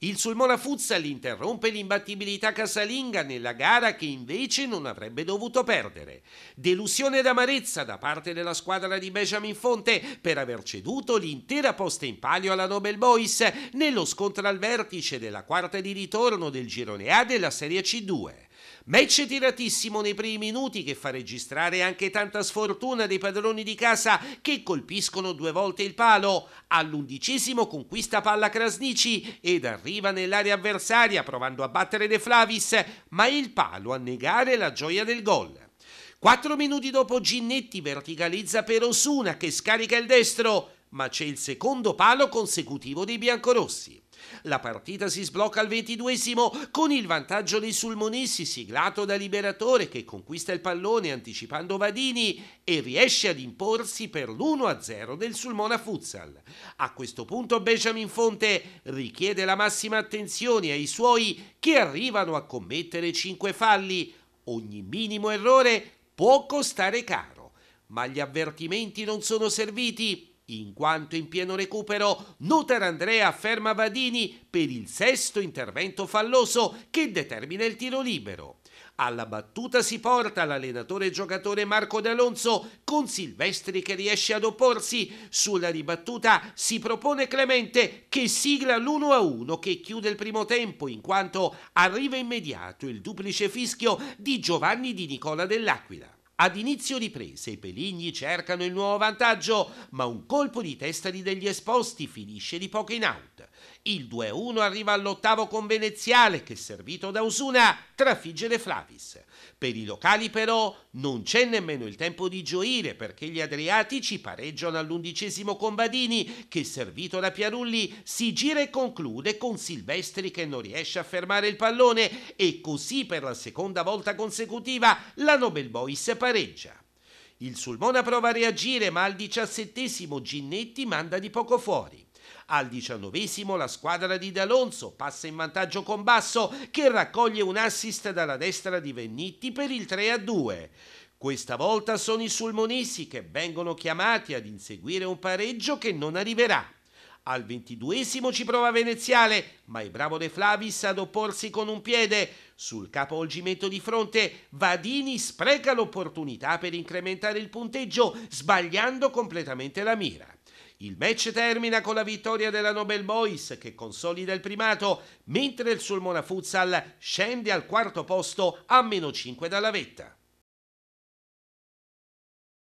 Il Sulmona Futsal interrompe l'imbattibilità casalinga nella gara che invece non avrebbe dovuto perdere. Delusione ed amarezza da parte della squadra di Benjamin Fonte per aver ceduto l'intera posta in palio alla Nobel Boys nello scontro al vertice della quarta di ritorno del girone A della Serie C2. Match tiratissimo nei primi minuti che fa registrare anche tanta sfortuna dei padroni di casa che colpiscono due volte il palo. All'undicesimo conquista palla Krasnici ed arriva nell'area avversaria provando a battere De Flavis, ma il palo a negare la gioia del gol. Quattro minuti dopo Ginnetti verticalizza per Osuna che scarica il destro ma c'è il secondo palo consecutivo dei biancorossi. La partita si sblocca al ventiduesimo con il vantaggio dei Sulmonissi siglato da Liberatore che conquista il pallone anticipando Vadini e riesce ad imporsi per l'1-0 del Sulmona Futsal. A questo punto Benjamin Fonte richiede la massima attenzione ai suoi che arrivano a commettere 5 falli. Ogni minimo errore può costare caro, ma gli avvertimenti non sono serviti in quanto in pieno recupero, Nutar Andrea ferma Vadini per il sesto intervento falloso che determina il tiro libero. Alla battuta si porta l'allenatore giocatore Marco D'Alonso con Silvestri che riesce ad opporsi. Sulla ribattuta si propone Clemente che sigla l'1-1 che chiude il primo tempo in quanto arriva immediato il duplice fischio di Giovanni di Nicola dell'Aquila. Ad inizio riprese i Peligni cercano il nuovo vantaggio, ma un colpo di testa di degli esposti finisce di poco in out. Il 2-1 arriva all'ottavo con Veneziale che, servito da Osuna, trafigge le Flavis. Per i locali però non c'è nemmeno il tempo di gioire perché gli Adriatici pareggiano all'undicesimo con Badini che, servito da Piarulli, si gira e conclude con Silvestri che non riesce a fermare il pallone e così per la seconda volta consecutiva la Nobel Boys pareggia. Il Sulmona prova a reagire, ma al diciassettesimo Ginnetti manda di poco fuori. Al diciannovesimo la squadra di D'Alonso passa in vantaggio con Basso che raccoglie un assist dalla destra di Vennitti per il 3 a 2. Questa volta sono i sulmonesi che vengono chiamati ad inseguire un pareggio che non arriverà. Al ventiduesimo ci prova Veneziale, ma è bravo De Flavis ad opporsi con un piede. Sul capovolgimento di fronte, Vadini spreca l'opportunità per incrementare il punteggio, sbagliando completamente la mira. Il match termina con la vittoria della Nobel Boys che consolida il primato, mentre il Sulmona Futsal scende al quarto posto a meno 5 dalla vetta.